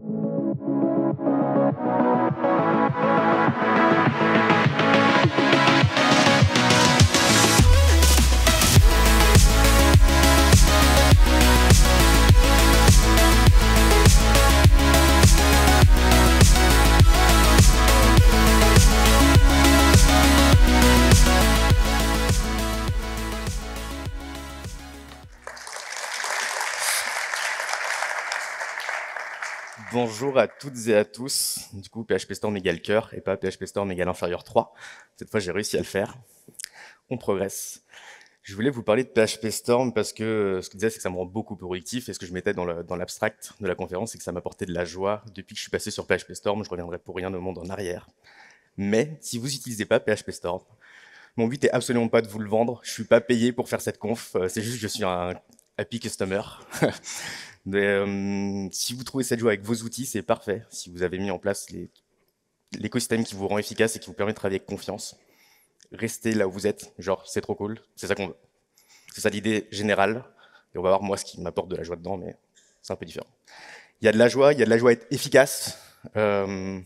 Thank you. bonjour à toutes et à tous. Du coup, PHP Storm égale cœur et pas PHP Storm égale inférieur 3. Cette fois, j'ai réussi à le faire. On progresse. Je voulais vous parler de PHP Storm parce que ce que je disais, c'est que ça me rend beaucoup productif et ce que je mettais dans l'abstract de la conférence, c'est que ça m'apportait de la joie. Depuis que je suis passé sur PHP Storm, je reviendrai pour rien au monde en arrière. Mais si vous n'utilisez pas PHP Storm, mon but est absolument pas de vous le vendre. Je suis pas payé pour faire cette conf. Euh, c'est juste que je suis un Happy Customer. Euh, si vous trouvez cette joie avec vos outils, c'est parfait. Si vous avez mis en place l'écosystème qui vous rend efficace et qui vous permet de travailler avec confiance, restez là où vous êtes. Genre, c'est trop cool, c'est ça qu'on veut. C'est ça l'idée générale. Et on va voir, moi, ce qui m'apporte de la joie dedans, mais c'est un peu différent. Il y a de la joie, il y a de la joie à être efficace. Euh,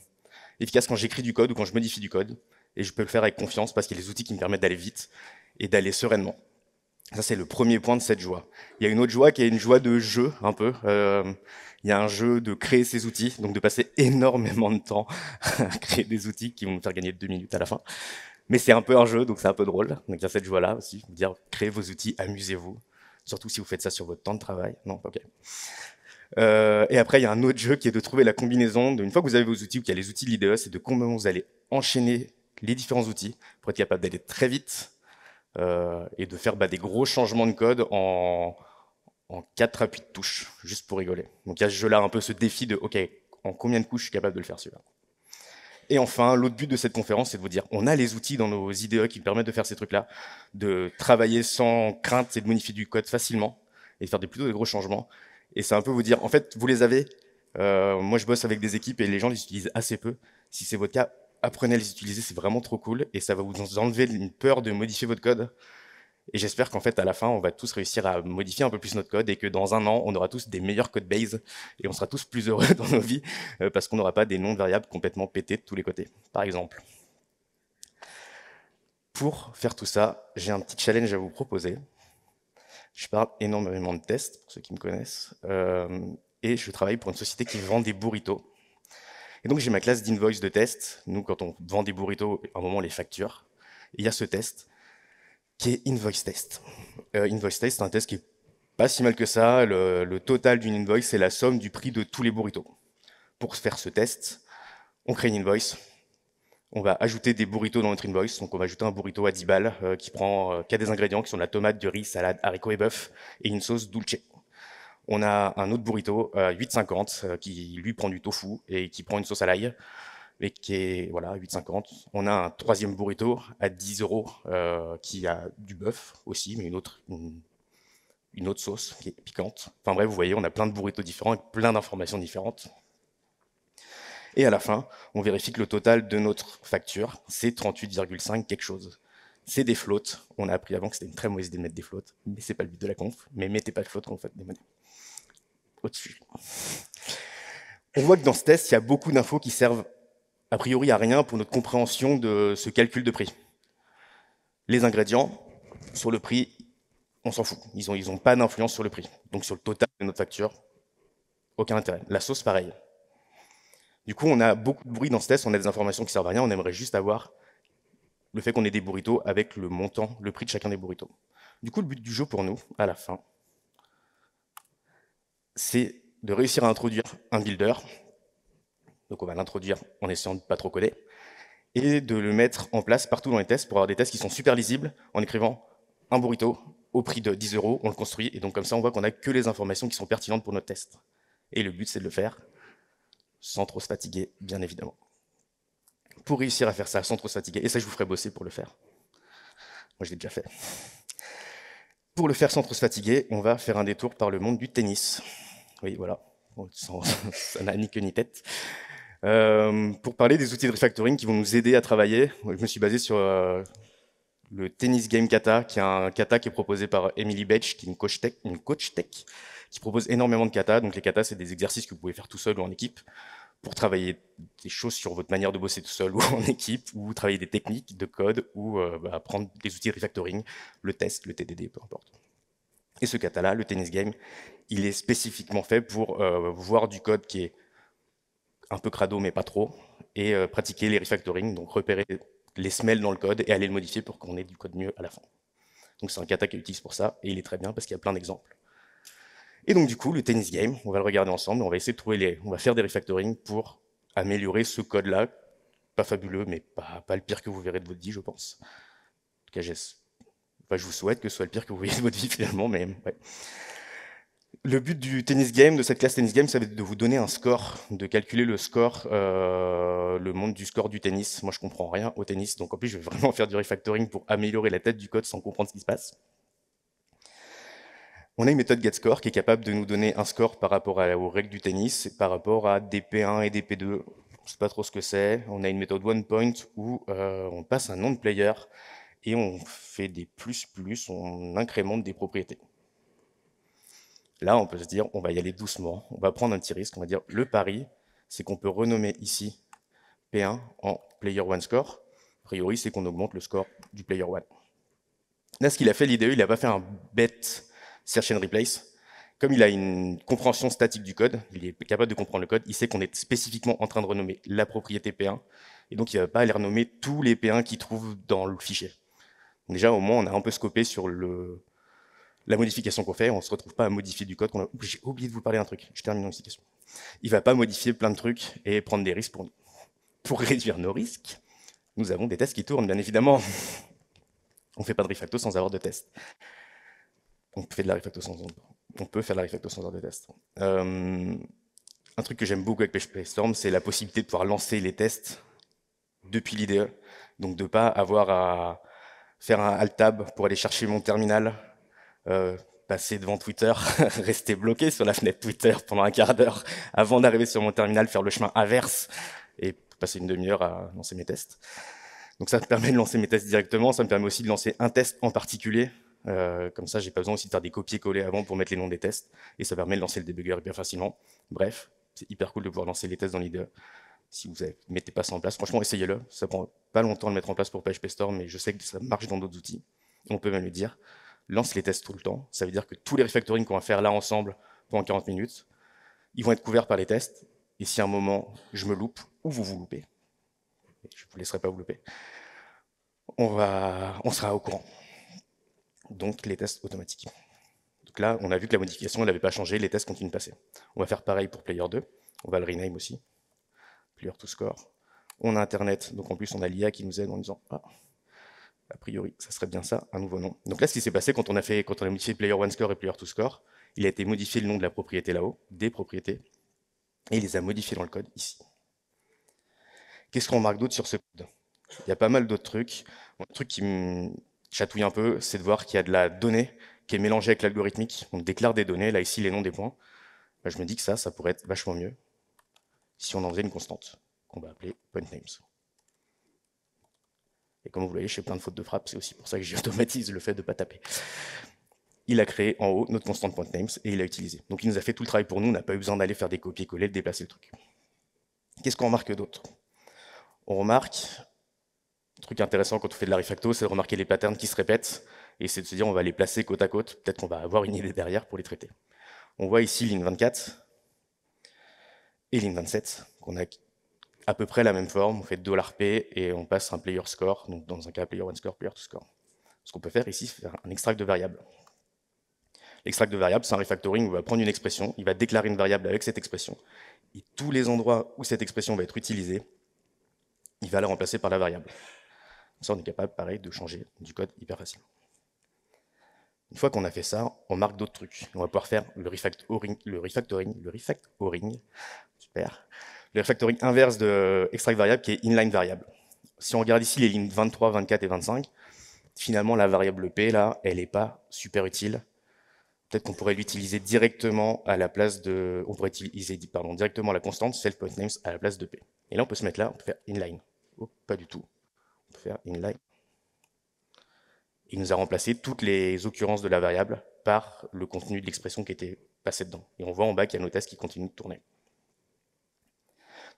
efficace quand j'écris du code ou quand je modifie du code. Et je peux le faire avec confiance parce qu'il y a les outils qui me permettent d'aller vite et d'aller sereinement. Ça, c'est le premier point de cette joie. Il y a une autre joie qui est une joie de jeu, un peu. Euh, il y a un jeu de créer ces outils, donc de passer énormément de temps à créer des outils qui vont me faire gagner deux minutes à la fin. Mais c'est un peu un jeu, donc c'est un peu drôle. Donc il y a cette joie-là aussi, dire créez vos outils, amusez-vous. Surtout si vous faites ça sur votre temps de travail. Non, ok. Euh, et après, il y a un autre jeu qui est de trouver la combinaison. une fois que vous avez vos outils ou qu'il y a les outils de l'IDE, c'est de comment vous allez enchaîner les différents outils pour être capable d'aller très vite, euh, et de faire bah, des gros changements de code en, quatre appuis de touches, juste pour rigoler. Donc il y a là un peu ce défi de, OK, en combien de couches je suis capable de le faire celui-là Et enfin, l'autre but de cette conférence, c'est de vous dire, on a les outils dans nos IDE qui permettent de faire ces trucs-là, de travailler sans crainte et de modifier du code facilement, et de faire des, plutôt des gros changements. Et c'est un peu vous dire, en fait, vous les avez. Euh, moi, je bosse avec des équipes et les gens les utilisent assez peu. Si c'est votre cas, apprenez à les utiliser, c'est vraiment trop cool et ça va vous enlever une peur de modifier votre code. Et j'espère qu'en fait, à la fin, on va tous réussir à modifier un peu plus notre code et que dans un an, on aura tous des meilleurs code base et on sera tous plus heureux dans nos vies euh, parce qu'on n'aura pas des noms de variables complètement pétés de tous les côtés, par exemple. Pour faire tout ça, j'ai un petit challenge à vous proposer. Je parle énormément de tests, pour ceux qui me connaissent, euh, et je travaille pour une société qui vend des burritos. Et donc j'ai ma classe d'invoice de test. Nous, quand on vend des burritos, à un moment, on les facture. Il y a ce test qui est invoice test. Euh, invoice test, c'est un test qui est pas si mal que ça. Le, total d'une invoice, c'est la somme du prix de tous les burritos. Pour faire ce test, on crée une invoice. On va ajouter des burritos dans notre invoice. Donc on va ajouter un burrito à 10 balles euh, qui prend euh, a des ingrédients qui sont de la tomate, du riz, salade, haricots et bœuf et une sauce dulce. On a un autre burrito à euh, 8,50 euh, qui lui prend du tofu et qui prend une sauce à l'ail et qui est voilà 8,50. On a un troisième burrito à 10 euros euh, qui a du bœuf aussi, mais une autre une, autre sauce qui est piquante. Enfin bref, vous voyez, on a plein de burritos différents et plein d'informations différentes. Et à la fin, on vérifie que le total de notre facture, c'est 38,5 quelque chose. C'est des flottes. On a appris avant que c'était une très mauvaise idée de mettre des flottes, mais c'est pas le but de la conf. Mais mettez pas de flottes quand vous faites des monnaies au-dessus. On voit que dans ce test, il y a beaucoup d'infos qui servent a priori à rien pour notre compréhension de ce calcul de prix. Les ingrédients, sur le prix, on s'en fout. Ils n'ont ils pas d'influence sur le prix. Donc sur le total de notre facture, aucun intérêt. La sauce, pareil. Du coup, on a beaucoup de bruit dans ce test, on a des informations qui servent à rien, on aimerait juste avoir le fait qu'on ait des burritos avec le montant, le prix de chacun des burritos. Du coup, le but du jeu pour nous, à la fin, c'est de réussir à introduire un builder. Donc on va l'introduire en essayant de ne pas trop coder, et de le mettre en place partout dans les tests pour avoir des tests qui sont super lisibles en écrivant un burrito au prix de 10 euros, on le construit, et donc comme ça on voit qu'on n'a que les informations qui sont pertinentes pour notre test. Et le but c'est de le faire sans trop se fatiguer, bien évidemment. Pour réussir à faire ça sans trop se fatiguer, et ça je vous ferai bosser pour le faire. Moi je l'ai déjà fait. Pour le faire sans trop se fatiguer, on va faire un détour par le monde du tennis. Oui, voilà, ça n'a ni queue ni tête. Euh, pour parler des outils de refactoring qui vont nous aider à travailler, je me suis basé sur euh, le Tennis Game Kata, qui est un kata qui est proposé par Emily Bech, qui est une coach tech, une coach tech qui propose énormément de kata. Donc les kata, c'est des exercices que vous pouvez faire tout seul ou en équipe pour travailler des choses sur votre manière de bosser tout seul ou en équipe, ou travailler des techniques de code, ou euh, apprendre bah, des outils de refactoring, le test, le TDD, peu importe. Et ce kata-là, le tennis game, il est spécifiquement fait pour euh, voir du code qui est un peu crado, mais pas trop, et euh, pratiquer les refactoring, donc repérer les semelles dans le code et aller le modifier pour qu'on ait du code mieux à la fin. Donc c'est un kata qui utilise pour ça, et il est très bien parce qu'il y a plein d'exemples. Et donc du coup, le tennis game, on va le regarder ensemble, on va essayer de trouver les, on va faire des refactoring pour améliorer ce code-là. Pas fabuleux, mais pas, pas le pire que vous verrez de votre vie, je pense. En tout cas, je vous souhaite que ce soit le pire que vous voyez de votre vie finalement, mais Le but du tennis game, de cette classe tennis game, ça va être de vous donner un score, de calculer le score, euh, le monde du score du tennis. Moi, je comprends rien au tennis, donc en plus, je vais vraiment faire du refactoring pour améliorer la tête du code sans comprendre ce qui se passe. On a une méthode GetScore qui est capable de nous donner un score par rapport aux règles du tennis, par rapport à des P1 et des P2. On ne sait pas trop ce que c'est. On a une méthode OnePoint où euh, on passe un nom de player et on fait des plus plus, on incrémente des propriétés. Là, on peut se dire, on va y aller doucement, on va prendre un petit risque, on va dire le pari, c'est qu'on peut renommer ici P1 en player one score. A priori, c'est qu'on augmente le score du player one. Là, ce qu'il a fait, l'idée, il n'a pas fait un bet Search and Replace. Comme il a une compréhension statique du code, il est capable de comprendre le code, il sait qu'on est spécifiquement en train de renommer la propriété P1, et donc il ne va pas aller renommer tous les P1 qu'il trouve dans le fichier. Déjà, au moins, on a un peu scopé sur la modification qu'on fait, on ne se retrouve pas à modifier du code. a... Oh, j'ai oublié de vous parler d'un truc, je termine mon Il ne va pas modifier plein de trucs et prendre des risques pour nous. Pour réduire nos risques, nous avons des tests qui tournent, bien évidemment. on ne fait pas de refacto sans avoir de tests on de la sans On peut faire de la refacto sans ordre de test. Euh, un truc que j'aime beaucoup avec PHP Storm, c'est la possibilité de pouvoir lancer les tests depuis l'IDE. Donc de pas avoir à faire un alt tab pour aller chercher mon terminal, euh, passer devant Twitter, rester bloqué sur la fenêtre Twitter pendant un quart d'heure avant d'arriver sur mon terminal, faire le chemin inverse et passer une demi-heure à lancer mes tests. Donc ça me permet de lancer mes tests directement, ça me permet aussi de lancer un test en particulier euh, comme ça, j'ai pas besoin aussi de faire des copier-coller avant pour mettre les noms des tests, et ça permet de lancer le debugger bien facilement. Bref, c'est hyper cool de pouvoir lancer les tests dans l'IDE. Si vous ne mettez pas ça en place, franchement, essayez-le. Ça prend pas longtemps de mettre en place pour PHP Store, mais je sais que ça marche dans d'autres outils. On peut même le dire. Lance les tests tout le temps. Ça veut dire que tous les refactorings qu'on va faire là ensemble pendant 40 minutes, ils vont être couverts par les tests. Et si à un moment, je me loupe, ou vous vous loupez, je ne vous laisserai pas vous louper, on, va, on sera au courant donc les tests automatiques. Donc là, on a vu que la modification n'avait pas changé, les tests continuent de passer. On va faire pareil pour Player 2, on va le rename aussi, Player 2 Score. On a Internet, donc en plus on a l'IA qui nous aide en disant « Ah, a priori, ça serait bien ça, un nouveau nom. Donc là, ce qui s'est passé quand on a fait, quand on a modifié player 1 score et player 2 score, il a été modifié le nom de la propriété là-haut, des propriétés, et il les a modifiés dans le code ici. Qu'est-ce qu'on remarque d'autre sur ce code Il y a pas mal d'autres trucs. Un truc qui, chatouille un peu, c'est de voir qu'il y a de la donnée qui est mélangée avec l'algorithmique. On déclare des données, là ici les noms des points. Bah, je me dis que ça, ça pourrait être vachement mieux si on en faisait une constante, qu'on va appeler point names. Et comme vous voyez, j'ai plein de fautes de frappe, c'est aussi pour ça que j'automatise le fait de ne pas taper. Il a créé en haut notre constante point names et il l'a utilisé. Donc il nous a fait tout le travail pour nous, on n'a pas eu besoin d'aller faire des copier-coller, de déplacer le truc. Qu'est-ce qu'on remarque d'autre On remarque truc intéressant quand on fait de la refacto, c'est de remarquer les patterns qui se répètent et c'est de se dire on va les placer côte à côte, peut-être qu'on va avoir une idée derrière pour les traiter. On voit ici ligne 24 et ligne 27, qu'on a à peu près la même forme, on fait $P et on passe un player score, donc dans un cas player one score, player two score. Ce qu'on peut faire ici, c'est faire un extract de variable. L'extract de variable, c'est un refactoring où on va prendre une expression, il va déclarer une variable avec cette expression, et tous les endroits où cette expression va être utilisée, il va la remplacer par la variable on est capable, pareil, de changer du code hyper facilement. Une fois qu'on a fait ça, on marque d'autres trucs. On va pouvoir faire le refactoring, le refactoring, le refactoring, super, le refactoring inverse de extract variable qui est inline variable. Si on regarde ici les lignes 23, 24 et 25, finalement la variable p là, elle n'est pas super utile. Peut-être qu'on pourrait l'utiliser directement à la place de, on pourrait utiliser pardon, directement la constante self.names à la place de p. Et là on peut se mettre là, on peut faire inline. Oh, pas du tout faire inline. Il nous a remplacé toutes les occurrences de la variable par le contenu de l'expression qui était passée dedans. Et on voit en bas qu'il y a nos tests qui continuent de tourner.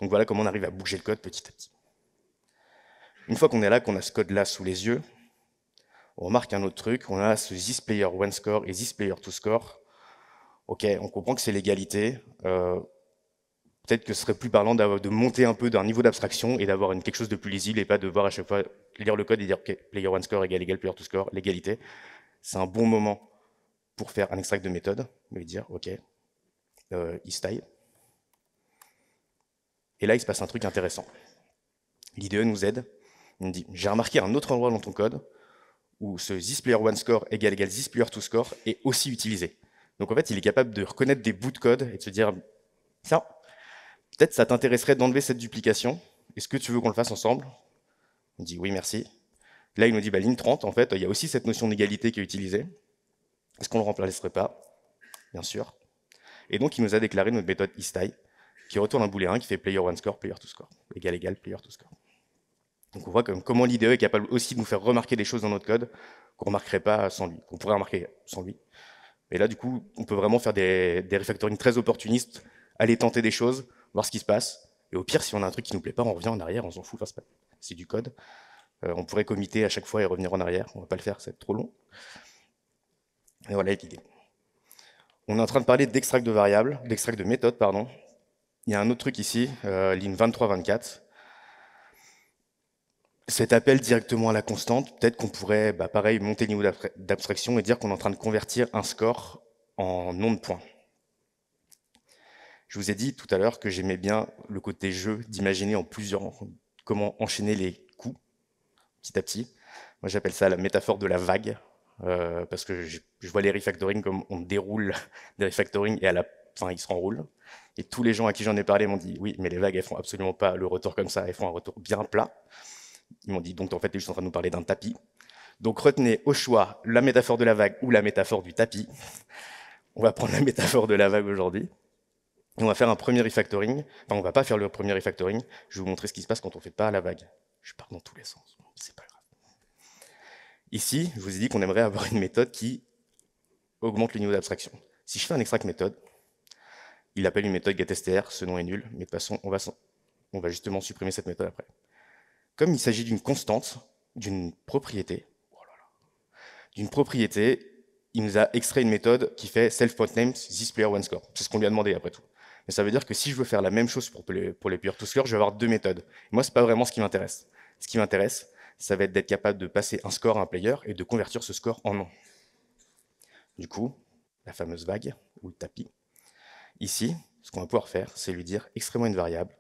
Donc voilà comment on arrive à bouger le code petit à petit. Une fois qu'on est là, qu'on a ce code-là sous les yeux, on remarque un autre truc, on a ce player 1 score et player 2 score Ok, on comprend que c'est l'égalité. Euh, Peut-être que ce serait plus parlant de monter un peu d'un niveau d'abstraction et d'avoir quelque chose de plus lisible et pas de voir à chaque fois lire le code et dire OK, player one score égale égal player two score, l'égalité. C'est un bon moment pour faire un extract de méthode et dire OK, euh, style. Et là, il se passe un truc intéressant. L'IDE nous aide. Il nous dit J'ai remarqué un autre endroit dans ton code où ce player 1 score égale égale player 2 score est aussi utilisé. Donc en fait, il est capable de reconnaître des bouts de code et de se dire ça peut-être ça t'intéresserait d'enlever cette duplication. Est-ce que tu veux qu'on le fasse ensemble Il dit oui, merci. Là, il nous dit, bah, ligne 30, en fait, il y a aussi cette notion d'égalité qui est utilisée. Est-ce qu'on ne le remplacerait pas Bien sûr. Et donc, il nous a déclaré notre méthode isTie, qui retourne un booléen qui fait player one score, player to score, égal égal, player to score. Donc on voit comment l'IDE est capable aussi de nous faire remarquer des choses dans notre code qu'on ne remarquerait pas sans lui, qu'on pourrait remarquer sans lui. Et là, du coup, on peut vraiment faire des, refactorings très opportunistes, aller tenter des choses, voir ce qui se passe. Et au pire, si on a un truc qui nous plaît pas, on revient en arrière, on s'en fout. c'est du code. Euh, on pourrait committer à chaque fois et revenir en arrière. On va pas le faire, c'est trop long. Et voilà l'idée. On est en train de parler d'extract de variables, d'extract de méthode, pardon. Il y a un autre truc ici, euh, ligne 23-24. Cet appel directement à la constante, peut-être qu'on pourrait, bah, pareil, monter le niveau d'abstraction et dire qu'on est en train de convertir un score en nombre de points. Je vous ai dit tout à l'heure que j'aimais bien le côté jeu, d'imaginer en plusieurs comment enchaîner les coups petit à petit. Moi, j'appelle ça la métaphore de la vague, euh, parce que je, vois les refactoring comme on déroule des refactoring et à la fin, ils se renroulent. Et tous les gens à qui j'en ai parlé m'ont dit oui, mais les vagues, elles font absolument pas le retour comme ça, elles font un retour bien plat. Ils m'ont dit donc en fait, tu es juste en train de nous parler d'un tapis. Donc retenez au choix la métaphore de la vague ou la métaphore du tapis. On va prendre la métaphore de la vague aujourd'hui on va faire un premier refactoring. Enfin, on va pas faire le premier refactoring. Je vais vous montrer ce qui se passe quand on ne fait pas la vague. Je pars dans tous les sens. C'est pas grave. Ici, je vous ai dit qu'on aimerait avoir une méthode qui augmente le niveau d'abstraction. Si je fais un extract méthode, il appelle une méthode getStr, ce nom est nul, mais de toute façon, on va, justement supprimer cette méthode après. Comme il s'agit d'une constante, d'une propriété, oh d'une propriété, il nous a extrait une méthode qui fait self.name thisPlayerOneScore, C'est ce qu'on lui a demandé après tout. Mais ça veut dire que si je veux faire la même chose pour les, pour les pure to score, je vais avoir deux méthodes. Et moi, c'est pas vraiment ce qui m'intéresse. Ce qui m'intéresse, ça va être d'être capable de passer un score à un player et de convertir ce score en nom. Du coup, la fameuse vague ou le tapis. Ici, ce qu'on va pouvoir faire, c'est lui dire extrêmement une variable.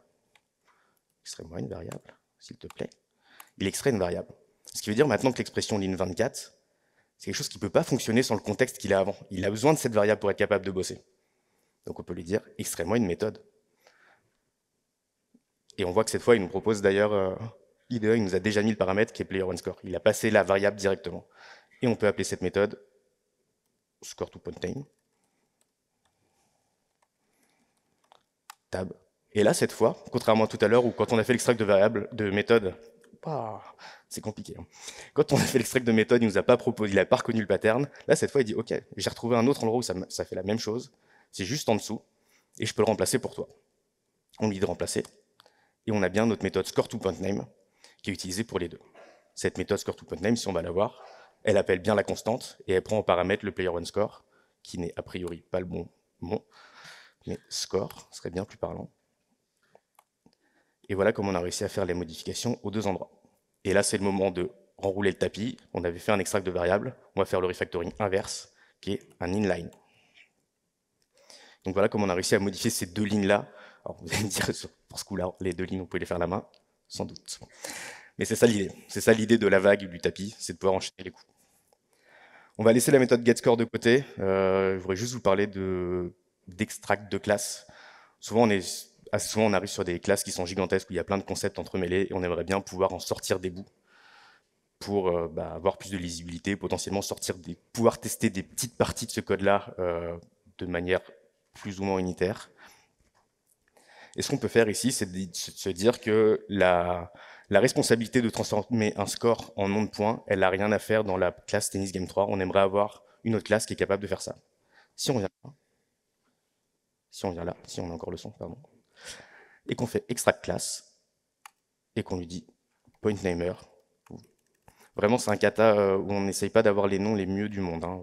Extrêmement une variable, s'il te plaît. Il extrait une variable. Ce qui veut dire maintenant que l'expression line24, c'est quelque chose qui peut pas fonctionner sans le contexte qu'il a avant. Il a besoin de cette variable pour être capable de bosser. Donc on peut lui dire extrêmement une méthode. Et on voit que cette fois, il nous propose d'ailleurs, euh, il nous a déjà mis le paramètre qui est player one score. Il a passé la variable directement. Et on peut appeler cette méthode score to point Tab. Et là, cette fois, contrairement à tout à l'heure où quand on a fait l'extract de variable, de méthode, c'est compliqué. Hein. Quand on a fait l'extract de méthode, il nous a pas proposé, il a pas reconnu le pattern. Là, cette fois, il dit, OK, j'ai retrouvé un autre endroit où ça fait la même chose c'est juste en dessous, et je peux le remplacer pour toi. On lui dit de remplacer, et on a bien notre méthode score to qui est utilisée pour les deux. Cette méthode score to si on va la voir, elle appelle bien la constante et elle prend en paramètre le player one score, qui n'est a priori pas le bon mot, mais score serait bien plus parlant. Et voilà comment on a réussi à faire les modifications aux deux endroits. Et là, c'est le moment de renrouler le tapis. On avait fait un extract de variable. On va faire le refactoring inverse, qui est un inline. Donc voilà comment on a réussi à modifier ces deux lignes-là. Alors vous allez me dire, pour ce coup-là, les deux lignes, on peut les faire la main, sans doute. Mais c'est ça l'idée. C'est ça l'idée de la vague ou du tapis, c'est de pouvoir enchaîner les coups. On va laisser la méthode getScore de côté. Euh, je voudrais juste vous parler d'extract de, classe. Souvent on, est, souvent, on arrive sur des classes qui sont gigantesques, où il y a plein de concepts entremêlés, et on aimerait bien pouvoir en sortir des bouts pour euh, bah, avoir plus de lisibilité, potentiellement sortir des, pouvoir tester des petites parties de ce code-là euh, de manière plus ou moins unitaire. Et ce qu'on peut faire ici, c'est de se dire que la, responsabilité de transformer un score en nombre de points, elle n'a rien à faire dans la classe Tennis Game 3. On aimerait avoir une autre classe qui est capable de faire ça. Si on vient là, si on si on a encore le son, pardon, et qu'on fait extract class, et qu'on lui dit point namer, vraiment c'est un kata euh, où on n'essaye pas d'avoir les noms les mieux du monde. Hein.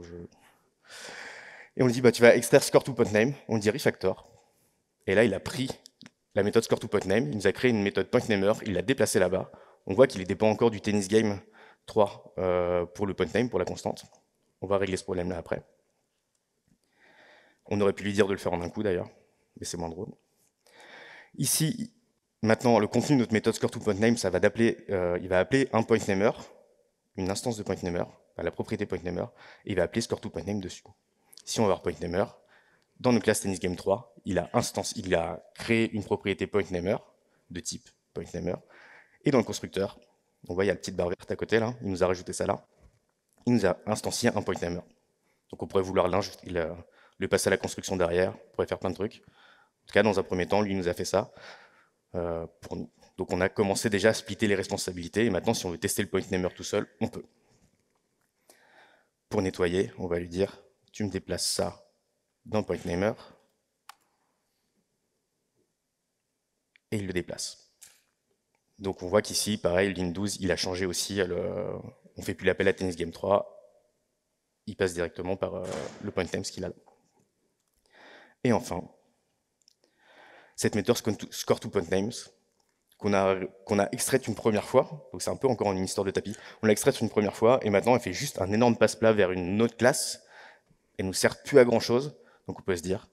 Et on lui dit, bah, tu vas extraire score to point On dit refactor. Et là, il a pris la méthode score to point Il nous a créé une méthode point namer. Il l'a déplacée là-bas. On voit qu'il dépend encore du tennis game 3 euh, pour le point name, pour la constante. On va régler ce problème-là après. On aurait pu lui dire de le faire en un coup d'ailleurs, mais c'est moins drôle. Ici, maintenant, le contenu de notre méthode score to point ça va d'appeler, euh, il va appeler un point namer, une instance de point à la propriété point namer, et il va appeler score to dessus si on va voir PointNamer, dans notre classe TennisGame3, il a, instance, il a créé une propriété PointNamer de type PointNamer. Et dans le constructeur, on voit, il y a la petite barre verte à côté, là, il nous a rajouté ça là. Il nous a instancié un PointNamer. Donc on pourrait vouloir le, euh, le passer à la construction derrière, on pourrait faire plein de trucs. En tout cas, dans un premier temps, lui nous a fait ça euh, pour nous. Donc on a commencé déjà à splitter les responsabilités, et maintenant si on veut tester le PointNamer tout seul, on peut. Pour nettoyer, on va lui dire tu me déplaces ça dans Point namer. et il le déplace. Donc on voit qu'ici, pareil, lin 12, il a changé aussi, euh, le... on fait plus l'appel à Tennis Game 3, il passe directement par euh, le point Names qu'il a là. Et enfin, cette méthode score to point names qu'on a, qu'on a extraite une première fois, donc c'est un peu encore une histoire de tapis, on l'a extraite une première fois, et maintenant elle fait juste un énorme passe-plat vers une autre classe, ne nous sert plus à grand chose. Donc on peut se dire,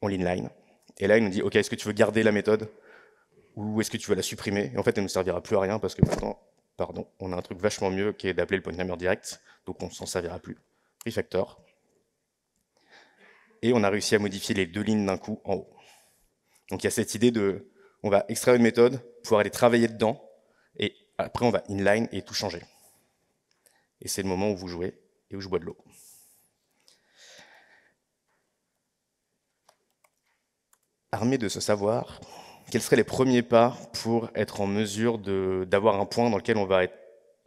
on l'inline. Et là, il nous dit, OK, est-ce que tu veux garder la méthode ou est-ce que tu veux la supprimer Et en fait, elle ne nous servira plus à rien parce que maintenant, pardon, on a un truc vachement mieux qui est d'appeler le pointhammer direct, donc on ne s'en servira plus. Refactor. Et on a réussi à modifier les deux lignes d'un coup en haut. Donc il y a cette idée de, on va extraire une méthode, pouvoir aller travailler dedans, et après on va inline et tout changer. Et c'est le moment où vous jouez et où je bois de l'eau. Armé de ce savoir, quels seraient les premiers pas pour être en mesure d'avoir un point dans lequel on va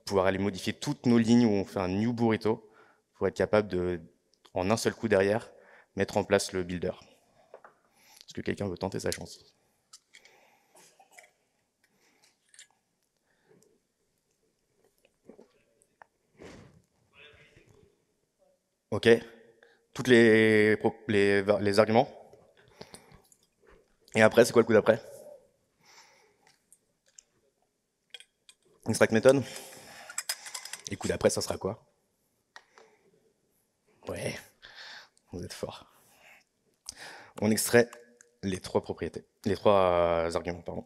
pouvoir aller modifier toutes nos lignes où on fait un new burrito pour être capable de, en un seul coup derrière, mettre en place le builder Est-ce que quelqu'un veut tenter sa chance OK Toutes les, arguments. Et après, c'est quoi le coup d'après Extract méthode. Et coup d'après, ça sera quoi Ouais, vous êtes fort. On extrait les trois propriétés, les trois euh, arguments, pardon.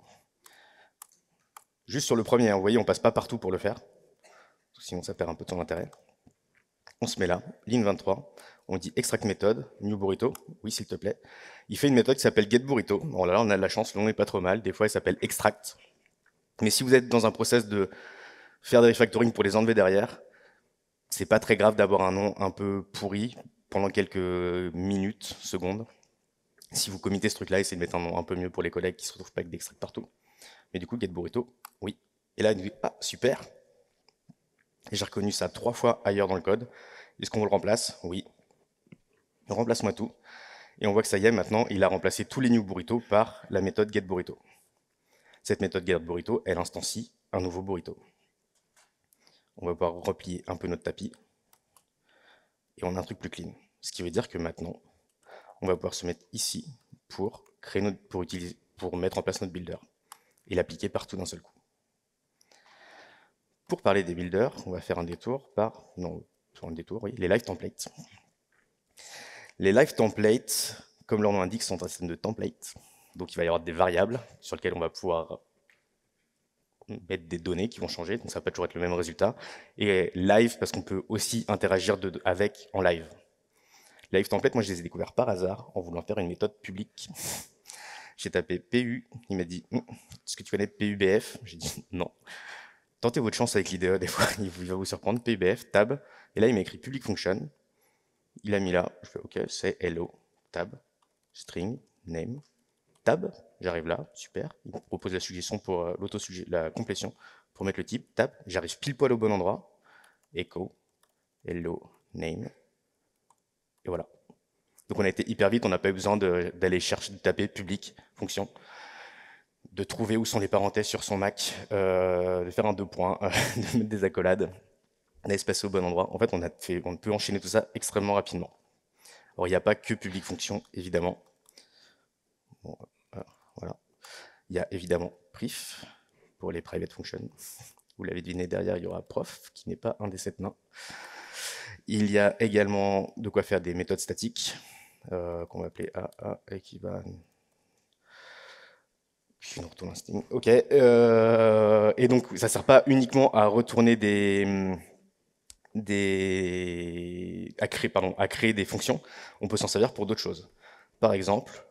Juste sur le premier, hein, vous voyez, on passe pas partout pour le faire, sinon ça perd un peu de son intérêt on se met là, ligne 23, on dit extract méthode, new burrito, oui s'il te plaît. Il fait une méthode qui s'appelle get burrito. là, on a de la chance, le nom n'est pas trop mal. Des fois, il s'appelle extract. Mais si vous êtes dans un process de faire des refactoring pour les enlever derrière, c'est pas très grave d'avoir un nom un peu pourri pendant quelques minutes, secondes. Si vous commitez ce truc-là, essayez de mettre un nom un peu mieux pour les collègues qui se retrouvent pas avec d'extract partout. Mais du coup, get burrito, oui. Et là, il nous dit, ah, super, et j'ai reconnu ça trois fois ailleurs dans le code. Est-ce qu'on le remplace Oui. Remplace-moi tout. Et on voit que ça y est, maintenant, il a remplacé tous les new burrito par la méthode getBurrito. Cette méthode getBurrito, elle instancie un nouveau burrito. On va pouvoir replier un peu notre tapis. Et on a un truc plus clean. Ce qui veut dire que maintenant, on va pouvoir se mettre ici pour, créer notre, pour, pour mettre en place notre builder et l'appliquer partout d'un seul coup. Pour parler des builders, on va faire un détour par, non, sur le détour, les live templates. Les live templates, comme leur nom indique, sont un système de templates. Donc il va y avoir des variables sur lesquelles on va pouvoir mettre des données qui vont changer, donc ça va pas toujours être le même résultat. Et live, parce qu'on peut aussi interagir de, avec en live. Live template, moi je les ai découverts par hasard en voulant faire une méthode publique. J'ai tapé PU, il m'a dit hum, Est-ce que tu connais PUBF J'ai dit Non. Tentez votre chance avec l'IDE, des fois, il va vous surprendre. PBF, tab. Et là, il m'a écrit public function. Il a mis là. Je fais OK, c'est hello, tab, string, name, tab. J'arrive là, super. Il propose la suggestion pour euh, la complétion pour mettre le type, tab. J'arrive pile poil au bon endroit. Echo, hello, name. Et voilà. Donc on a été hyper vite, on n'a pas eu besoin d'aller chercher, de taper public, fonction de trouver où sont les parenthèses sur son Mac, euh, de faire un deux points, euh, de mettre des accolades, d'espacer au bon endroit. En fait, on, a on peut enchaîner tout ça extrêmement rapidement. Or, il n'y a pas que public fonction, évidemment. Euh, voilà. Il y a évidemment PRIF pour les private functions. Vous l'avez deviné, derrière, il y aura prof, qui n'est pas un des sept nains. Il y a également de quoi faire des méthodes statiques, qu'on va appeler AA, et qui va je suis Ok. Euh, et donc, ça ne sert pas uniquement à retourner des, à créer, des fonctions. On peut s'en servir pour d'autres choses. Par exemple,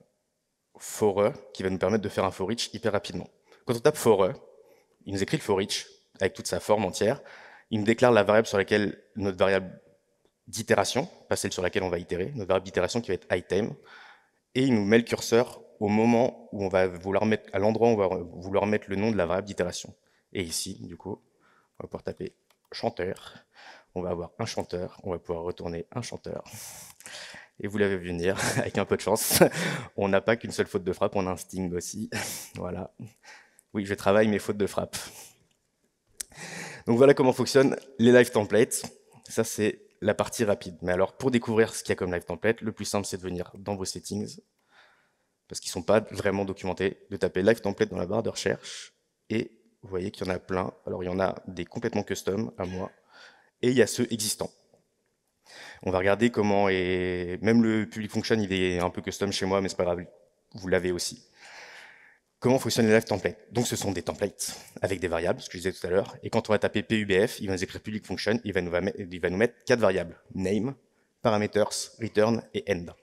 for qui va nous permettre de faire un for each hyper rapidement. Quand on tape for il nous écrit le for each avec toute sa forme entière. Il nous déclare la variable sur laquelle notre variable d'itération, pas celle sur laquelle on va itérer, notre variable d'itération qui va être item, et il nous met le curseur au moment où on va vouloir mettre, à l'endroit où on va vouloir mettre le nom de la variable d'itération. Et ici, du coup, on va pouvoir taper chanteur. On va avoir un chanteur, on va pouvoir retourner un chanteur. Et vous l'avez vu venir, avec un peu de chance. On n'a pas qu'une seule faute de frappe, on a un sting aussi. Voilà. Oui, je travaille mes fautes de frappe. Donc voilà comment fonctionnent les live templates. Ça, c'est la partie rapide. Mais alors, pour découvrir ce qu'il y a comme live template, le plus simple, c'est de venir dans vos settings, parce qu'ils ne sont pas vraiment documentés, de taper Live Template dans la barre de recherche, et vous voyez qu'il y en a plein. Alors il y en a des complètement custom à moi, et il y a ceux existants. On va regarder comment et même le public function il est un peu custom chez moi, mais c'est pas grave, vous l'avez aussi. Comment fonctionnent les live templates Donc ce sont des templates avec des variables, ce que je disais tout à l'heure. Et quand on va taper pubf, il va nous écrire public function, il va nous, il va nous mettre quatre variables name, parameters, return et end.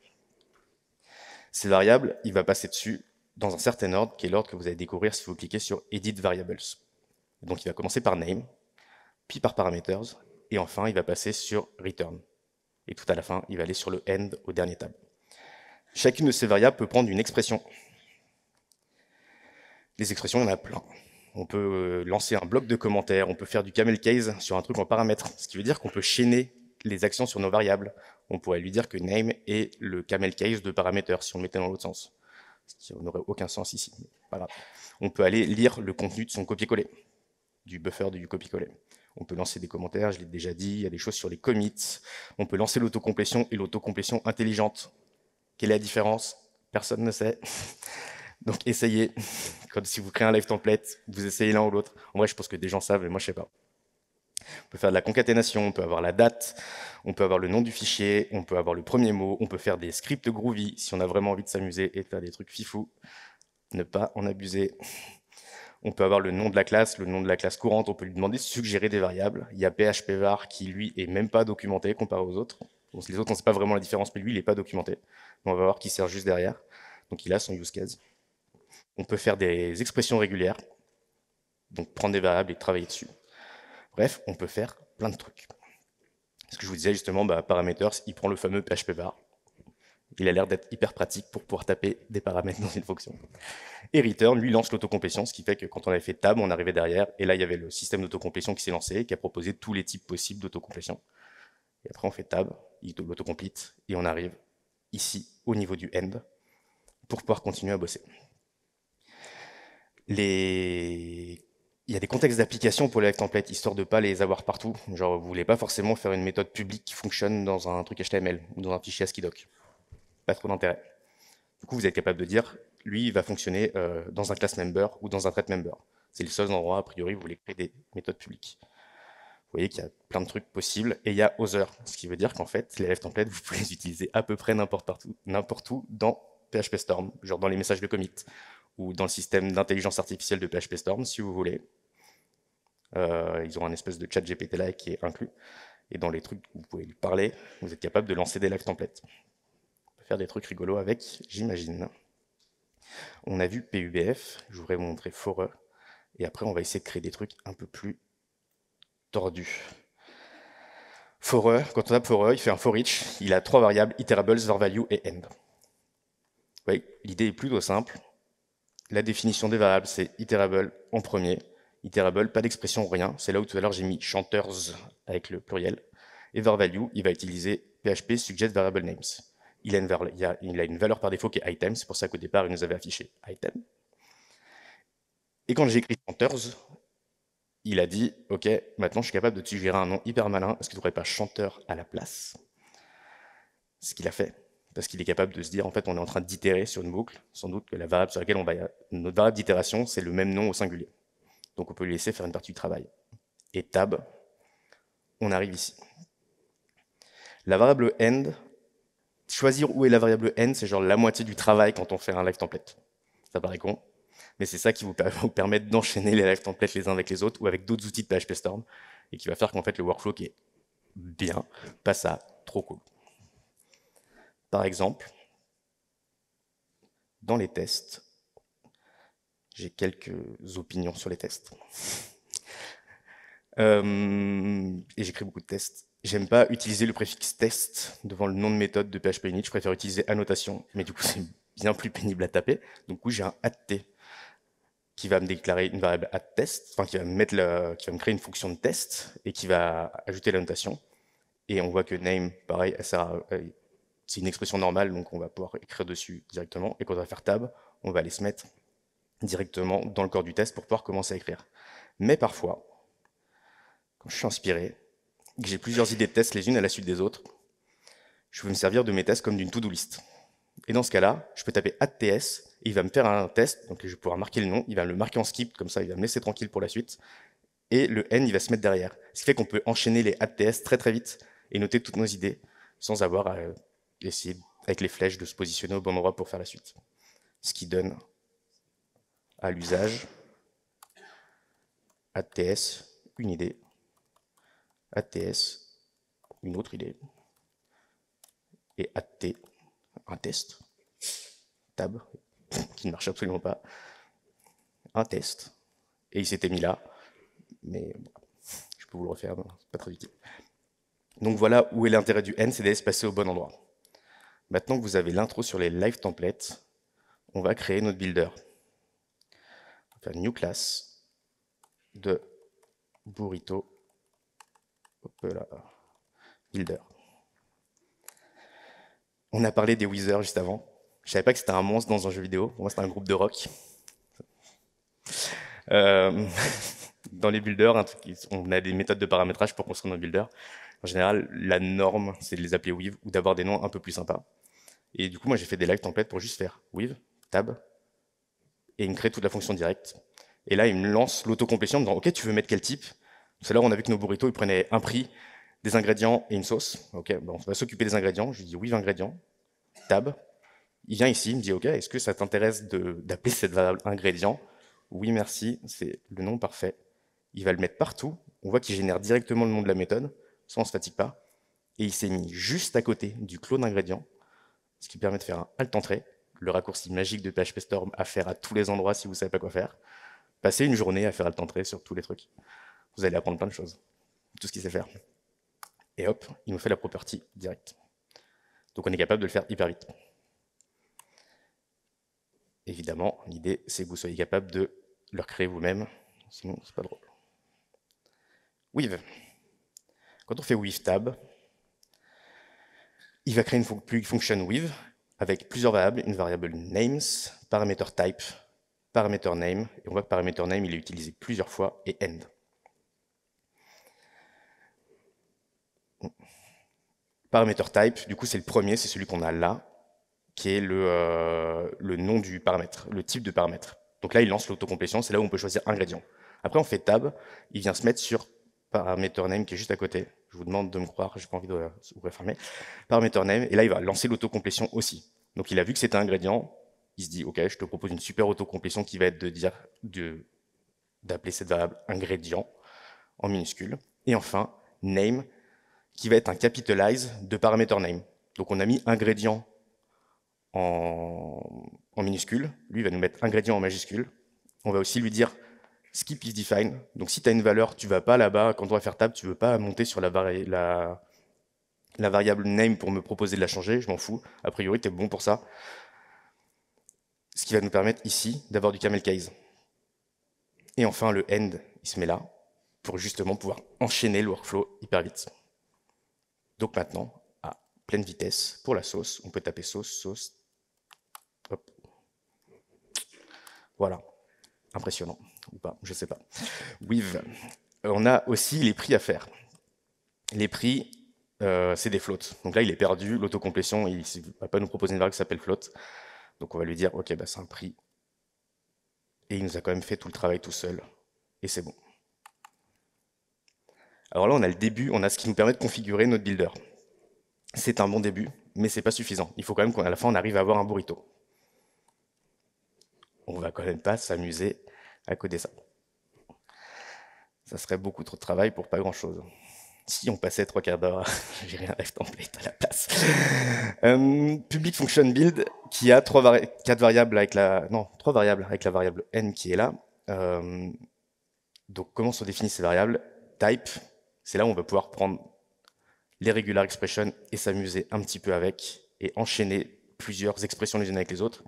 Ces variables, il va passer dessus dans un certain ordre, qui est l'ordre que vous allez découvrir si vous cliquez sur Edit Variables. Donc il va commencer par Name, puis par Parameters, et enfin il va passer sur Return. Et tout à la fin, il va aller sur le End au dernier table. Chacune de ces variables peut prendre une expression. Les expressions, il y en a plein. On peut euh, lancer un bloc de commentaires, on peut faire du camel case sur un truc en paramètres, ce qui veut dire qu'on peut chaîner les actions sur nos variables on pourrait lui dire que name est le camel case de paramètres si on le mettait dans l'autre sens. Ce qui n'aurait aucun sens ici. On peut aller lire le contenu de son copier-coller, du buffer du copier-coller. On peut lancer des commentaires, je l'ai déjà dit, il y a des choses sur les commits. On peut lancer l'autocomplétion et l'autocomplétion intelligente. Quelle est la différence Personne ne sait. Donc essayez. Comme si vous créez un live template, vous essayez l'un ou l'autre. En vrai, je pense que des gens savent, mais moi, je sais pas. On peut faire de la concaténation, on peut avoir la date, on peut avoir le nom du fichier, on peut avoir le premier mot, on peut faire des scripts groovy si on a vraiment envie de s'amuser et de faire des trucs fifous. Ne pas en abuser. On peut avoir le nom de la classe, le nom de la classe courante, on peut lui demander de suggérer des variables. Il y a PHPVar qui, lui, est même pas documenté comparé aux autres. les autres, on ne sait pas vraiment la différence, mais lui, il n'est pas documenté. on va voir qui sert juste derrière. Donc il a son use case. On peut faire des expressions régulières, donc prendre des variables et travailler dessus. Bref, on peut faire plein de trucs. Ce que je vous disais justement, bah, Parameters, il prend le fameux PHP bar. Il a l'air d'être hyper pratique pour pouvoir taper des paramètres dans une fonction. Et return, lui, lance l'autocomplétion, ce qui fait que quand on avait fait tab, on arrivait derrière, et là, il y avait le système d'autocomplétion qui s'est lancé, qui a proposé tous les types possibles d'autocomplétion. Et après, on fait tab, il l'autocomplete, et on arrive ici, au niveau du end, pour pouvoir continuer à bosser. Les il y a des contextes d'application pour les templates, histoire de pas les avoir partout. Genre, vous voulez pas forcément faire une méthode publique qui fonctionne dans un truc HTML ou dans un fichier ASCII doc. Pas trop d'intérêt. Du coup, vous êtes capable de dire, lui, il va fonctionner euh, dans un class member ou dans un trait member. C'est le seul endroit, a priori, où vous voulez créer des méthodes publiques. Vous voyez qu'il y a plein de trucs possibles. Et il y a other, ce qui veut dire qu'en fait, les templates, vous pouvez les utiliser à peu près n'importe partout, n'importe où dans PHP Storm, genre dans les messages de commit, ou dans le système d'intelligence artificielle de PHP Storm, si vous voulez. Euh, ils ont un espèce de chat GPT là qui est inclus. Et dans les trucs où vous pouvez lui parler, vous êtes capable de lancer des live templates. On peut faire des trucs rigolos avec, j'imagine. On a vu PUBF, je voudrais vous montrer Forer, Et après, on va essayer de créer des trucs un peu plus tordus. Forer, quand on tape Forer, il fait un for each. Il a trois variables, iterables, var value et end. Oui, L'idée est plutôt simple la définition des variables, c'est iterable en premier. Iterable, pas d'expression, rien. C'est là où tout à l'heure j'ai mis chanteurs avec le pluriel. Et value, il va utiliser PHP suggest variable names. Il a, une valeur, par défaut qui est item, c'est pour ça qu'au départ il nous avait affiché item. Et quand j'ai écrit chanteurs, il a dit, OK, maintenant je suis capable de suggérer un nom hyper malin, est-ce que tu pourrais pas chanteur à la place Ce qu'il a fait parce qu'il est capable de se dire, en fait, on est en train d'itérer sur une boucle, sans doute que la variable sur laquelle on va, notre variable d'itération, c'est le même nom au singulier. Donc on peut lui laisser faire une partie du travail. Et tab, on arrive ici. La variable end, choisir où est la variable end, c'est genre la moitié du travail quand on fait un live template. Ça paraît con, mais c'est ça qui vous permet d'enchaîner les live templates les uns avec les autres ou avec d'autres outils de PHP Storm et qui va faire qu'en fait le workflow qui est bien pas ça, trop cool. Par exemple, dans les tests, j'ai quelques opinions sur les tests. Euh, et j'écris beaucoup de tests. J'aime pas utiliser le préfixe test devant le nom de méthode de PHP unit. Je préfère utiliser annotation, mais du coup, c'est bien plus pénible à taper. Donc, du coup, j'ai un addT qui va me déclarer une variable addTest, test, enfin, qui va mettre qui va me créer une fonction de test et qui va ajouter l'annotation. Et on voit que name, pareil, elle sert à, euh, c'est une expression normale, donc on va pouvoir écrire dessus directement. Et quand on va faire tab, on va aller se mettre directement dans le corps du test pour pouvoir commencer à écrire. Mais parfois, quand je suis inspiré, que j'ai plusieurs idées de tests les unes à la suite des autres, je peux me servir de mes tests comme d'une to-do list. Et dans ce cas-là, je peux taper TS, et il va me faire un test, donc je vais pouvoir marquer le nom, il va le marquer en skip, comme ça il va me laisser tranquille pour la suite, et le N il va se mettre derrière. Ce qui fait qu'on peut enchaîner les TS très très vite et noter toutes nos idées sans avoir à essayer avec les flèches de se positionner au bon endroit pour faire la suite. Ce qui donne à l'usage ATS une idée, ATS une autre idée, et AT un test, tab qui ne marche absolument pas, un test. Et il s'était mis là, mais je peux vous le refaire, c'est pas très utile. Donc voilà où est l'intérêt du N, c'est passer au bon endroit. Maintenant que vous avez l'intro sur les live templates, on va créer notre builder. On va faire new class de burrito builder. On a parlé des Wizards juste avant. Je savais pas que c'était un monstre dans un jeu vidéo. Pour moi, c'était un groupe de rock. Euh, dans les builders, on a des méthodes de paramétrage pour construire nos builders. En général, la norme, c'est de les appeler Weave ou d'avoir des noms un peu plus sympas. Et du coup, moi, j'ai fait des live templates pour juste faire Weave, Tab, et il me crée toute la fonction directe. Et là, il me lance l'autocomplétion en me disant, OK, tu veux mettre quel type C'est là où on a vu que nos burritos, ils prenaient un prix, des ingrédients et une sauce. OK, on va s'occuper des ingrédients. Je lui dis Weave ingrédients, Tab. Il vient ici, il me dit, OK, est-ce que ça t'intéresse d'appeler cette variable ingrédient Oui, merci, c'est le nom parfait. Il va le mettre partout. On voit qu'il génère directement le nom de la méthode soit on ne se fatigue pas. Et il s'est mis juste à côté du clone d'ingrédients, ce qui permet de faire un alt entrée, le raccourci magique de PHP Storm à faire à tous les endroits si vous ne savez pas quoi faire. Passez une journée à faire alt entrée sur tous les trucs. Vous allez apprendre plein de choses, tout ce qu'il sait faire. Et hop, il nous fait la property directe. Donc on est capable de le faire hyper vite. Évidemment, l'idée, c'est que vous soyez capable de le recréer vous-même, sinon c'est pas drôle. Weave. Quand on fait with tab, il va créer une fonction with avec plusieurs variables, une variable names, paramètre type, paramètre name, et on voit que paramètre name, il est utilisé plusieurs fois, et end. Paramètre type, du coup, c'est le premier, c'est celui qu'on a là, qui est le, euh, le, nom du paramètre, le type de paramètre. Donc là, il lance l'autocomplétion, c'est là où on peut choisir ingrédient. Après, on fait tab, il vient se mettre sur par name qui est juste à côté. Je vous demande de me croire, j'ai pas envie de vous réformer. Par name et là il va lancer l'autocomplétion aussi. Donc il a vu que c'était un ingrédient, il se dit ok, je te propose une super autocomplétion qui va être de dire de d'appeler cette variable ingrédient en minuscule. Et enfin name qui va être un capitalize de paramètre name. Donc on a mis ingrédient en, en minuscule, lui va nous mettre ingrédient en majuscule. On va aussi lui dire skip is defined. Donc si tu as une valeur, tu vas pas là-bas. Quand on va faire table, tu veux pas monter sur la, la variable name pour me proposer de la changer, je m'en fous. A priori, tu es bon pour ça. Ce qui va nous permettre ici d'avoir du camel case. Et enfin, le end, il se met là, pour justement pouvoir enchaîner le workflow hyper vite. Donc maintenant, à pleine vitesse, pour la sauce, on peut taper sauce, sauce. Voilà, impressionnant ou pas, je ne sais pas. Weave. on a aussi les prix à faire. Les prix, euh, c'est des flottes. Donc là, il est perdu, l'autocomplétion, il ne va pas nous proposer une variable qui s'appelle flotte. Donc on va lui dire, ok, bah, c'est un prix. Et il nous a quand même fait tout le travail tout seul. Et c'est bon. Alors là, on a le début, on a ce qui nous permet de configurer notre builder. C'est un bon début, mais ce n'est pas suffisant. Il faut quand même qu'à la fin, on arrive à avoir un burrito. On va quand même pas s'amuser à coder ça. Ça serait beaucoup trop de travail pour pas grand-chose. Si on passait trois quarts d'heure j'irais un template à la place. Euh, public function build qui a trois quatre variables avec la non trois variables avec la variable n qui est là. Euh, donc comment sont définies ces variables Type, c'est là où on va pouvoir prendre les regular expressions et s'amuser un petit peu avec et enchaîner plusieurs expressions les unes avec les autres.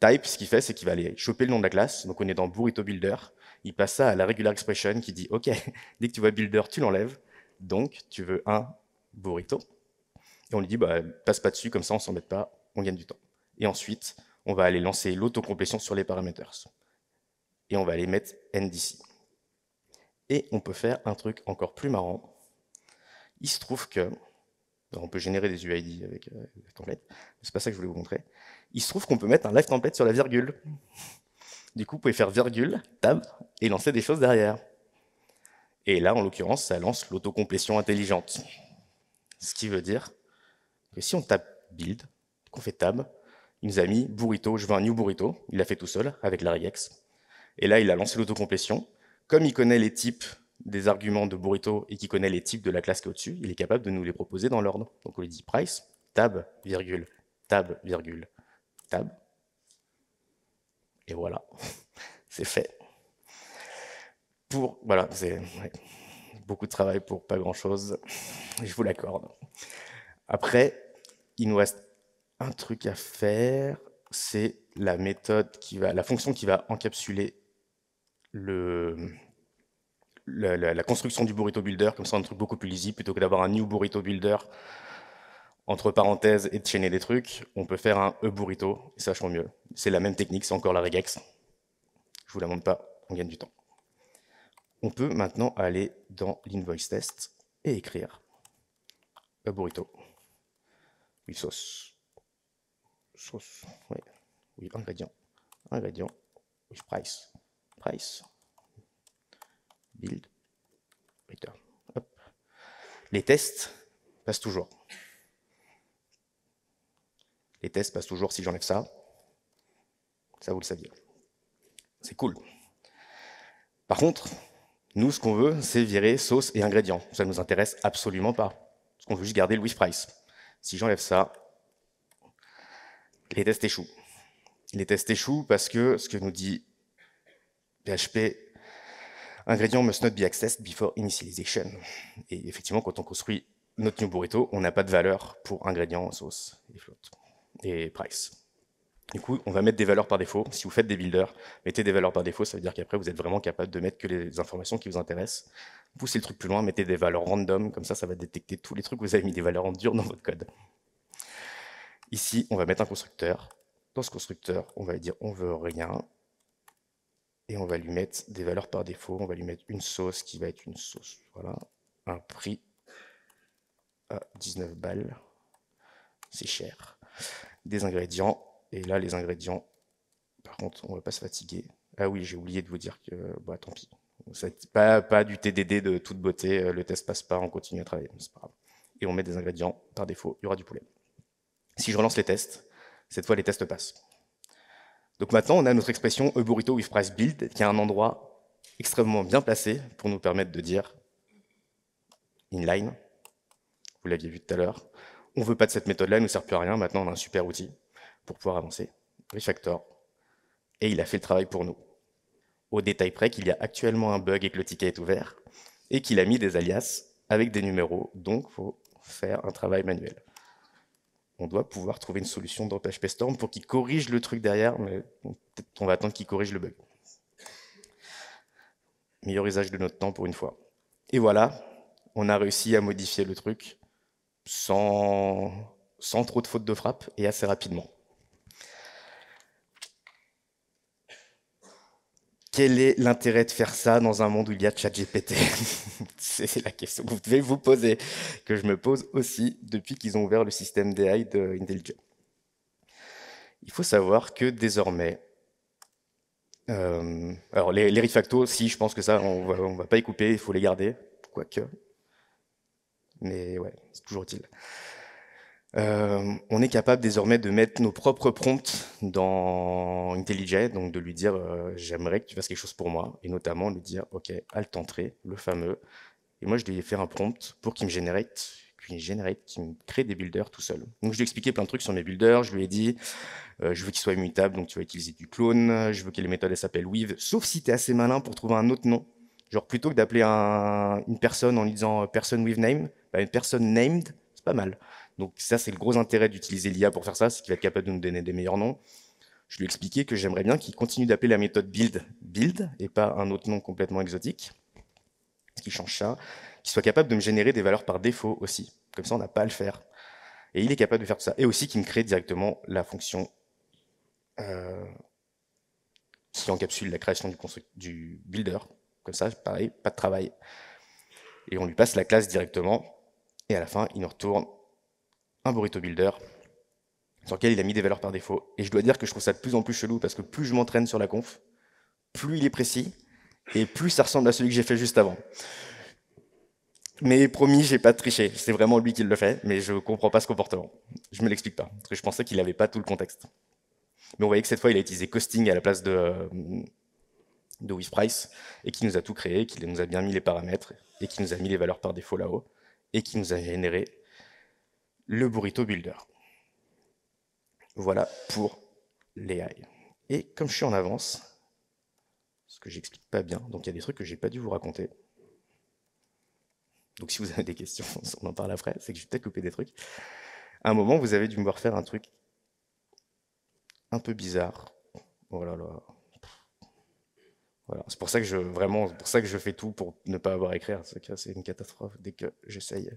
Type, ce qu'il fait, c'est qu'il va aller choper le nom de la classe. Donc on est dans Burrito Builder. Il passe ça à la regular expression qui dit OK, dès que tu vois Builder, tu l'enlèves. Donc tu veux un burrito. Et on lui dit bah, passe pas dessus, comme ça on s'en met pas, on gagne du temps. Et ensuite, on va aller lancer l'autocomplétion sur les paramètres. Et on va aller mettre NDC. Et on peut faire un truc encore plus marrant. Il se trouve que on peut générer des UID avec euh, template. C'est pas ça que je voulais vous montrer il se trouve qu'on peut mettre un live template sur la virgule. Du coup, vous pouvez faire virgule, tab, et lancer des choses derrière. Et là, en l'occurrence, ça lance l'autocomplétion intelligente. Ce qui veut dire que si on tape build, qu'on fait tab, il nous a mis burrito, je veux un new burrito, il l'a fait tout seul avec la regex. Et là, il a lancé l'autocomplétion. Comme il connaît les types des arguments de burrito et qu'il connaît les types de la classe qui est au-dessus, il est capable de nous les proposer dans l'ordre. Donc on lui dit price, tab, virgule, tab, virgule. Et voilà, c'est fait. Pour, voilà, c'est beaucoup de travail pour pas grand-chose, je vous l'accorde. Après, il nous reste un truc à faire, c'est la méthode qui va, la fonction qui va encapsuler le, la, la, construction du burrito builder, comme ça un truc beaucoup plus lisible, plutôt que d'avoir un new burrito builder entre parenthèses et de chaîner des trucs, on peut faire un e burrito, et sachant mieux. C'est la même technique, c'est encore la regex. Je vous la montre pas, on gagne du temps. On peut maintenant aller dans l'invoice test et écrire e burrito. Oui, sauce. Sauce, oui. ingrédients. Ingrédients. with price. Price. Build. Hop. Les tests passent toujours. Les tests passent toujours si j'enlève ça. Ça, vous le saviez. C'est cool. Par contre, nous, ce qu'on veut, c'est virer sauce et ingrédients. Ça ne nous intéresse absolument pas. Parce qu'on veut juste garder le with price. Si j'enlève ça, les tests échouent. Les tests échouent parce que ce que nous dit PHP, ingrédients must not be accessed before initialization. Et effectivement, quand on construit notre new burrito, on n'a pas de valeur pour ingrédients, sauce et flotte. Des price. Du coup, on va mettre des valeurs par défaut. Si vous faites des builders, mettez des valeurs par défaut, ça veut dire qu'après, vous êtes vraiment capable de mettre que les informations qui vous intéressent. Poussez le truc plus loin, mettez des valeurs random, comme ça, ça va détecter tous les trucs vous avez mis des valeurs en dur dans votre code. Ici, on va mettre un constructeur. Dans ce constructeur, on va dire on veut rien. Et on va lui mettre des valeurs par défaut. On va lui mettre une sauce qui va être une sauce. Voilà. Un prix à 19 balles. C'est cher des ingrédients. Et là, les ingrédients, par contre, on va pas se fatiguer. Ah oui, j'ai oublié de vous dire que, bah, tant pis. Pas, pas du TDD de toute beauté, euh, le test passe pas, on continue à travailler, c'est pas grave. Et on met des ingrédients, par défaut, il y aura du poulet. Si je relance les tests, cette fois les tests passent. Donc maintenant, on a notre expression eburito with price build, qui est un endroit extrêmement bien placé pour nous permettre de dire inline, vous l'aviez vu tout à l'heure, on veut pas de cette méthode-là, elle nous sert plus à rien, maintenant on a un super outil pour pouvoir avancer, Refactor, et il a fait le travail pour nous. Au détail près qu'il y a actuellement un bug et que le ticket est ouvert, et qu'il a mis des alias avec des numéros, donc faut faire un travail manuel. On doit pouvoir trouver une solution dans PHP Storm pour qu'il corrige le truc derrière, mais on va attendre qu'il corrige le bug. Meilleur usage de notre temps pour une fois. Et voilà, on a réussi à modifier le truc sans, trop de fautes de frappe et assez rapidement. Quel est l'intérêt de faire ça dans un monde où il y a GPT C'est la question que vous devez vous poser, que je me pose aussi depuis qu'ils ont ouvert le système d'AI de Il faut savoir que désormais, euh, alors les, les si je pense que ça, on ne va pas y couper, il faut les garder, quoique mais ouais, c'est toujours utile. Euh, on est capable désormais de mettre nos propres prompts dans IntelliJ, donc de lui dire euh, j'aimerais que tu fasses quelque chose pour moi, et notamment lui dire ok, alt entrée, le fameux. Et moi je lui faire un prompt pour qu'il me générate, qu'il me crée des builders tout seul. Donc je lui ai expliqué plein de trucs sur mes builders, je lui ai dit euh, je veux qu'ils soit immutables, donc tu vas utiliser du clone, je veux que les méthodes s'appellent with, sauf si tu es assez malin pour trouver un autre nom. Genre plutôt que d'appeler une personne en lui disant personne with name, bah, une personne named, c'est pas mal. Donc ça, c'est le gros intérêt d'utiliser l'IA pour faire ça, c'est qu'il va être capable de nous donner des meilleurs noms. Je lui ai expliqué que j'aimerais bien qu'il continue d'appeler la méthode build build et pas un autre nom complètement exotique, qui change ça, qu'il soit capable de me générer des valeurs par défaut aussi. Comme ça, on n'a pas à le faire. Et il est capable de faire tout ça. Et aussi qu'il me crée directement la fonction euh, qui encapsule la création du, du builder. Comme ça, pareil, pas de travail. Et on lui passe la classe directement et à la fin, il nous retourne un burrito builder sur lequel il a mis des valeurs par défaut. Et je dois dire que je trouve ça de plus en plus chelou parce que plus je m'entraîne sur la conf, plus il est précis et plus ça ressemble à celui que j'ai fait juste avant. Mais promis, j'ai pas triché. C'est vraiment lui qui le fait, mais je comprends pas ce comportement. Je me l'explique pas. Parce que je pensais qu'il n'avait pas tout le contexte. Mais on voyait que cette fois, il a utilisé costing à la place de, with price et qui nous a tout créé, qui nous a bien mis les paramètres et qui nous a mis les valeurs par défaut là-haut et qui nous a généré le Burrito Builder. Voilà pour l'AI. Et comme je suis en avance, ce que j'explique pas bien, donc il y a des trucs que j'ai pas dû vous raconter. Donc si vous avez des questions, on en parle après, c'est que j'ai peut-être des trucs. À un moment, vous avez dû me voir faire un truc un peu bizarre. Oh là voilà. C'est pour ça que je vraiment, pour ça que je fais tout pour ne pas avoir à écrire. C'est une catastrophe dès que j'essaye.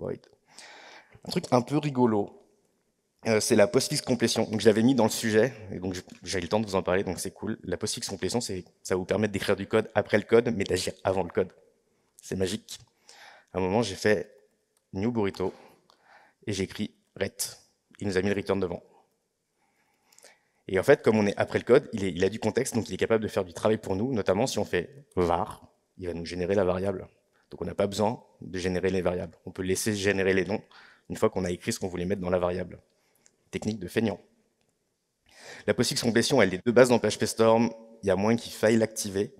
Un truc un peu rigolo. Euh, c'est la postfix complétion. Donc, je l'avais mis dans le sujet, et donc j'ai eu le temps de vous en parler, donc c'est cool. La postfix complétion, c'est ça vous permet d'écrire du code après le code, mais d'agir avant le code. C'est magique. À un moment, j'ai fait new burrito et écrit ret. Il nous a mis le return devant. Et en fait, comme on est après le code, il, a du contexte, donc il est capable de faire du travail pour nous, notamment si on fait var, il va nous générer la variable. Donc on n'a pas besoin de générer les variables. On peut laisser générer les noms une fois qu'on a écrit ce qu'on voulait mettre dans la variable. Technique de feignant. La postfix complétion, elle est de base dans PHP Storm. Il y a moins qu'il faille l'activer.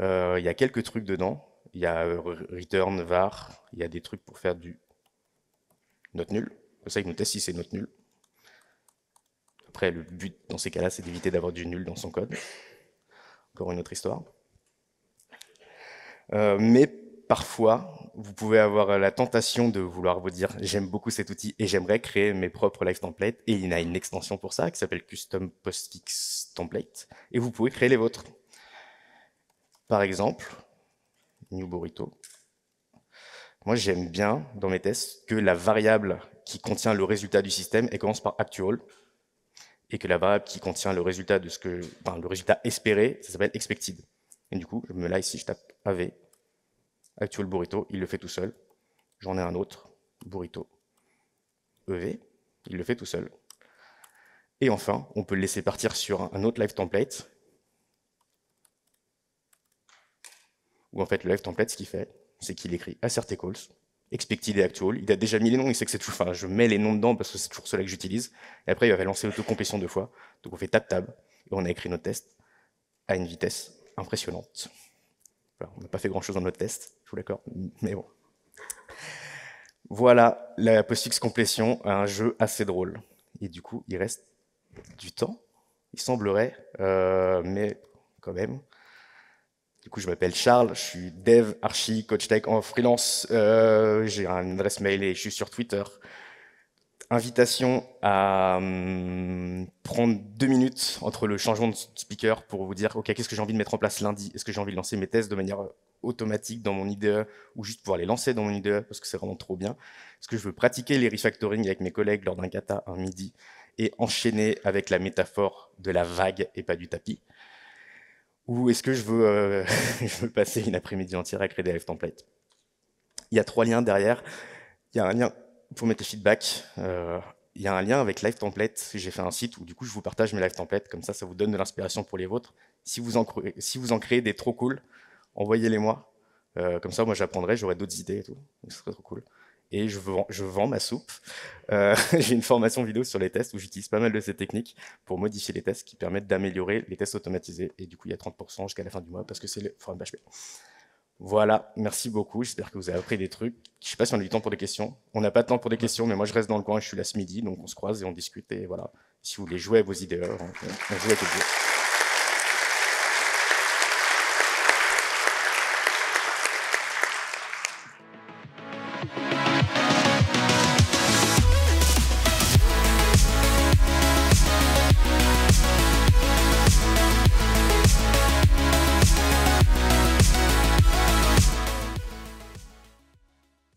Euh, il y a quelques trucs dedans. Il y a euh, return, var. Il y a des trucs pour faire du note nul. C'est ça, qu'il nous teste si c'est note nul. Après, le but dans ces cas-là, c'est d'éviter d'avoir du nul dans son code. Encore une autre histoire. Euh, mais parfois, vous pouvez avoir la tentation de vouloir vous dire j'aime beaucoup cet outil et j'aimerais créer mes propres live templates. Et il y a une extension pour ça qui s'appelle Custom Postfix Template. Et vous pouvez créer les vôtres. Par exemple, New Burrito. Moi, j'aime bien dans mes tests que la variable qui contient le résultat du système commence par actual et que la bas qui contient le résultat de ce que, le résultat espéré, ça s'appelle expected. Et du coup, je me là ici, je tape AV, actual burrito, il le fait tout seul. J'en ai un autre, burrito, EV, il le fait tout seul. Et enfin, on peut le laisser partir sur un autre live template, où en fait, le live template, ce qu'il fait, c'est qu'il écrit assert equals, expected et actual. Il a déjà mis les noms, il sait que c'est enfin, je mets les noms dedans parce que c'est toujours ceux-là que j'utilise. Et après, il va lancé l'autocomplétion deux fois. Donc on fait tab-tab et on a écrit notre test à une vitesse impressionnante. on n'a pas fait grand-chose dans notre test, je vous l'accorde, mais bon. Voilà la postfix complétion a un jeu assez drôle. Et du coup, il reste du temps, il semblerait, euh, mais quand même, du coup, je m'appelle Charles, je suis dev, archi, coach tech en freelance. Euh, j'ai un adresse mail et je suis sur Twitter. Invitation à hum, prendre deux minutes entre le changement de speaker pour vous dire, OK, qu'est-ce que j'ai envie de mettre en place lundi Est-ce que j'ai envie de lancer mes tests de manière euh, automatique dans mon IDE ou juste pouvoir les lancer dans mon IDE parce que c'est vraiment trop bien Est-ce que je veux pratiquer les refactoring avec mes collègues lors d'un kata un midi et enchaîner avec la métaphore de la vague et pas du tapis ou est-ce que je veux, euh, je passer une après-midi entière à créer des live templates Il y a trois liens derrière. Il y a un lien pour mettre le feedback. Euh, il y a un lien avec Live Template. J'ai fait un site où du coup je vous partage mes Live Templates. Comme ça, ça vous donne de l'inspiration pour les vôtres. Si vous en, créez, si vous en créez des trop cool, envoyez-les moi. Euh, comme ça, moi j'apprendrai, j'aurai d'autres idées et tout. ce serait trop cool et je vends, je vends ma soupe. Euh, j'ai une formation vidéo sur les tests où j'utilise pas mal de ces techniques pour modifier les tests qui permettent d'améliorer les tests automatisés. Et du coup, il y a 30% jusqu'à la fin du mois parce que c'est le forum PHP. Voilà, merci beaucoup. J'espère que vous avez appris des trucs. Je ne sais pas si on a du temps pour des questions. On n'a pas de temps pour des questions, mais moi je reste dans le coin, je suis là ce midi, donc on se croise et on discute. Et voilà, si vous voulez jouer à vos idées, on, joue à avec idées.